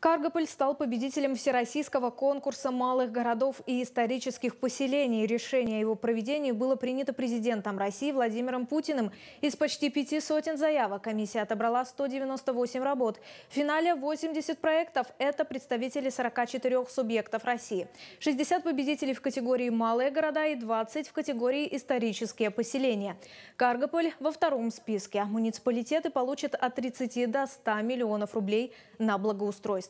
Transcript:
Каргополь стал победителем Всероссийского конкурса малых городов и исторических поселений. Решение о его проведении было принято президентом России Владимиром Путиным. Из почти пяти сотен заявок комиссия отобрала 198 работ. В финале 80 проектов – это представители 44 субъектов России. 60 победителей в категории «Малые города» и 20 в категории «Исторические поселения». Каргополь во втором списке. Муниципалитеты получат от 30 до 100 миллионов рублей на благоустройство.